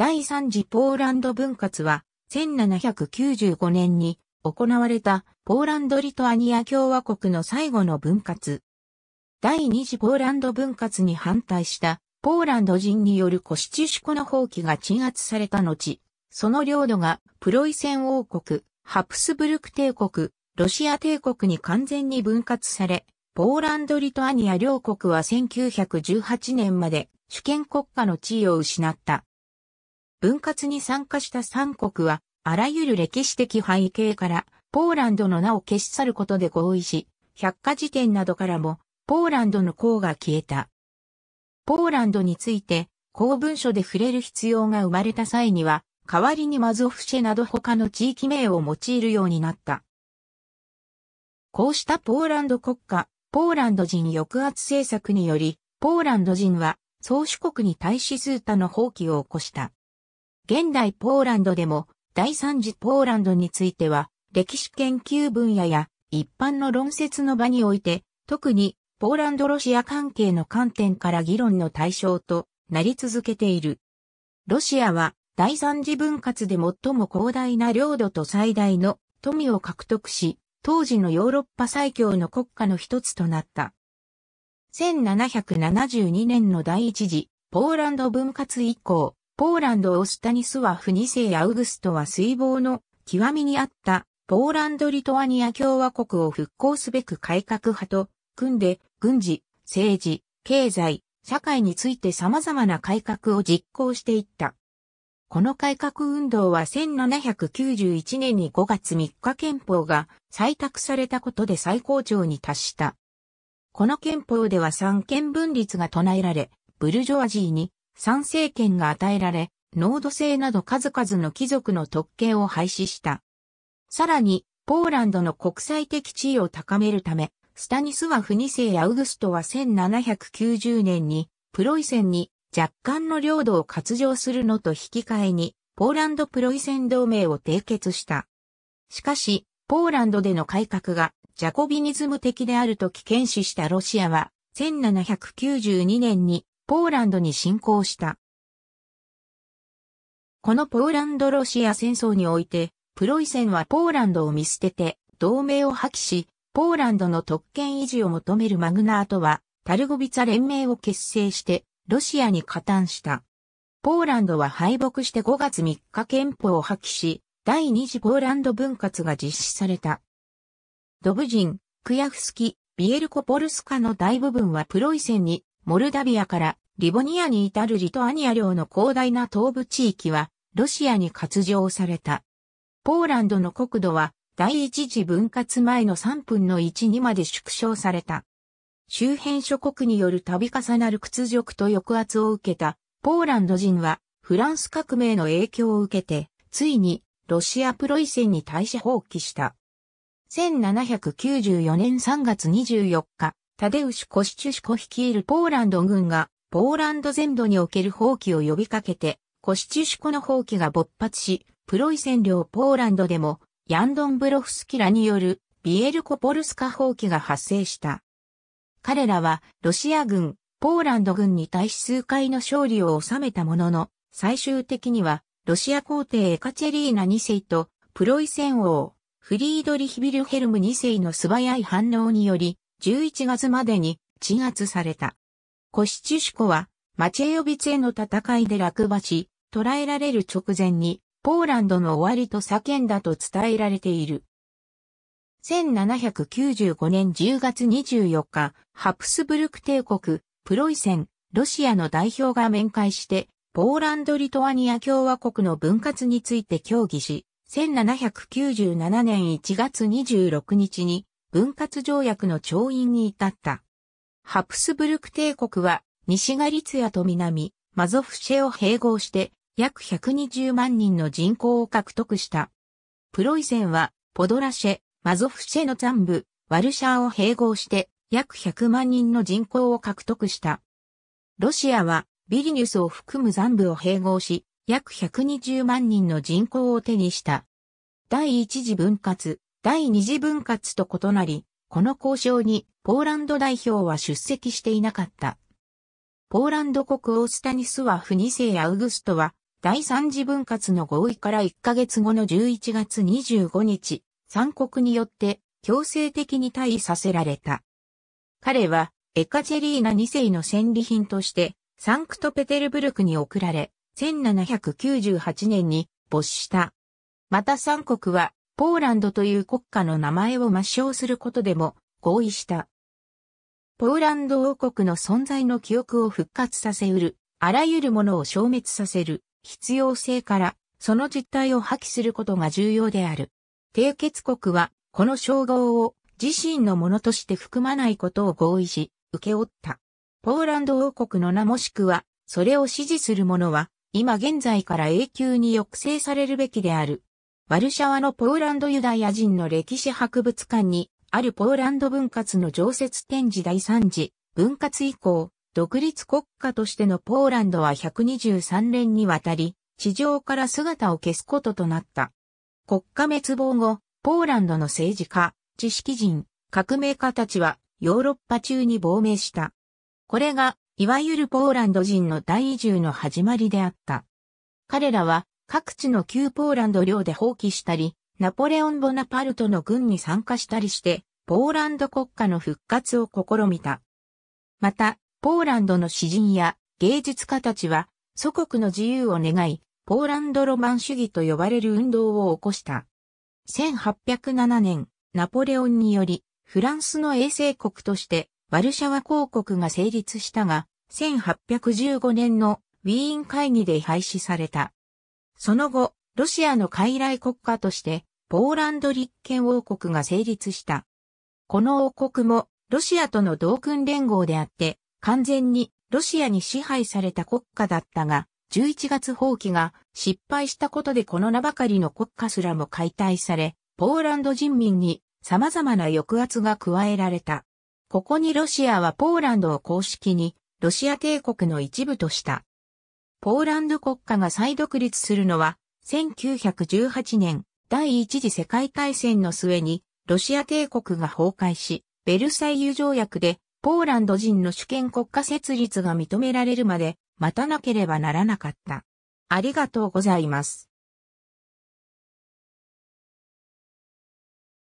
第3次ポーランド分割は、1795年に行われたポーランド・リトアニア共和国の最後の分割。第2次ポーランド分割に反対したポーランド人によるコシチシコの放棄が鎮圧された後、その領土がプロイセン王国、ハプスブルク帝国、ロシア帝国に完全に分割され、ポーランド・リトアニア両国は1918年まで主権国家の地位を失った。分割に参加した三国は、あらゆる歴史的背景から、ポーランドの名を消し去ることで合意し、百科事典などからも、ポーランドの項が消えた。ポーランドについて、公文書で触れる必要が生まれた際には、代わりにマゾフシェなど他の地域名を用いるようになった。こうしたポーランド国家、ポーランド人抑圧政策により、ポーランド人は、宗主国に対し数多の放棄を起こした。現代ポーランドでも第三次ポーランドについては歴史研究分野や一般の論説の場において特にポーランドロシア関係の観点から議論の対象となり続けている。ロシアは第三次分割で最も広大な領土と最大の富を獲得し、当時のヨーロッパ最強の国家の一つとなった。1772年の第一次ポーランド分割以降、ポーランドオスタニスワフ2世アウグストは水防の極みにあったポーランド・リトアニア共和国を復興すべく改革派と組んで軍事、政治、経済、社会について様々な改革を実行していった。この改革運動は1791年に5月3日憲法が採択されたことで最高潮に達した。この憲法では三権分立が唱えられ、ブルジョアジーに参政権が与えられ、濃度制など数々の貴族の特権を廃止した。さらに、ポーランドの国際的地位を高めるため、スタニスワフ2世やウグストは1790年に、プロイセンに若干の領土を割譲するのと引き換えに、ポーランドプロイセン同盟を締結した。しかし、ポーランドでの改革がジャコビニズム的であると危険視したロシアは、1792年にポーランドに侵攻した。このポーランド・ロシア戦争において、プロイセンはポーランドを見捨てて、同盟を破棄し、ポーランドの特権維持を求めるマグナートは、タルゴビツァ連盟を結成して、ロシアに加担した。ポーランドは敗北して5月3日憲法を破棄し、第二次ポーランド分割が実施された。ドブジン、クヤフスキ、ビエルコポルスカの大部分はプロイセンに、モルダビアからリボニアに至るリトアニア領の広大な東部地域は、ロシアに割譲された。ポーランドの国土は、第一次分割前の3分の1にまで縮小された。周辺諸国による度重なる屈辱と抑圧を受けた、ポーランド人は、フランス革命の影響を受けて、ついに、ロシアプロイセンに対し放棄した。1794年3月24日、タデウシュ・コシチュシコ率いるポーランド軍がポーランド全土における放棄を呼びかけて、コシチュシコの放棄が勃発し、プロイセン領ポーランドでも、ヤンドンブロフスキラによるビエルコポルスカ放棄が発生した。彼らはロシア軍、ポーランド軍に対し数回の勝利を収めたものの、最終的にはロシア皇帝エカチェリーナ2世とプロイセン王、フリードリヒ・ビルヘルム2世の素早い反応により、11月までに鎮圧された。コシチュシコは、マチェヨビツへの戦いで落馬し、捕らえられる直前に、ポーランドの終わりと叫んだと伝えられている。1795年10月24日、ハプスブルク帝国、プロイセン、ロシアの代表が面会して、ポーランド・リトアニア共和国の分割について協議し、1797年1月26日に分割条約の調印に至った。ハプスブルク帝国は西ガリツヤと南マゾフシェを併合して約120万人の人口を獲得した。プロイセンはポドラシェ、マゾフシェの残部、ワルシャーを併合して約100万人の人口を獲得した。ロシアはビリニュスを含む残部を併合し、約120万人の人口を手にした。第一次分割、第二次分割と異なり、この交渉にポーランド代表は出席していなかった。ポーランド国王スタニスワフ2世アウグストは、第三次分割の合意から1ヶ月後の11月25日、三国によって強制的に退位させられた。彼は、エカチェリーナ2世の戦利品として、サンクトペテルブルクに送られ、1798年に没した。また三国は、ポーランドという国家の名前を抹消することでも、合意した。ポーランド王国の存在の記憶を復活させうる、あらゆるものを消滅させる必要性から、その実態を破棄することが重要である。締結国は、この称号を自身のものとして含まないことを合意し、受け負った。ポーランド王国の名もしくは、それを支持する者は、今現在から永久に抑制されるべきである。ワルシャワのポーランドユダヤ人の歴史博物館にあるポーランド分割の常設展示第3次分割以降、独立国家としてのポーランドは123連にわたり、地上から姿を消すこととなった。国家滅亡後、ポーランドの政治家、知識人、革命家たちはヨーロッパ中に亡命した。これが、いわゆるポーランド人の大移住の始まりであった。彼らは各地の旧ポーランド領で放棄したり、ナポレオン・ボナパルトの軍に参加したりして、ポーランド国家の復活を試みた。また、ポーランドの詩人や芸術家たちは、祖国の自由を願い、ポーランドロマン主義と呼ばれる運動を起こした。1807年、ナポレオンにより、フランスの衛星国として、ワルシャワ公国が成立したが、1815年のウィーン会議で廃止された。その後、ロシアの傀儡国家として、ポーランド立憲王国が成立した。この王国もロシアとの同訓連合であって、完全にロシアに支配された国家だったが、11月放棄が失敗したことでこの名ばかりの国家すらも解体され、ポーランド人民に様々な抑圧が加えられた。ここにロシアはポーランドを公式にロシア帝国の一部とした。ポーランド国家が再独立するのは1918年第一次世界大戦の末に、ロシア帝国が崩壊し、ベルサイユ条約で、ポーランド人の主権国家設立が認められるまで、待たなければならなかった。ありがとうございます。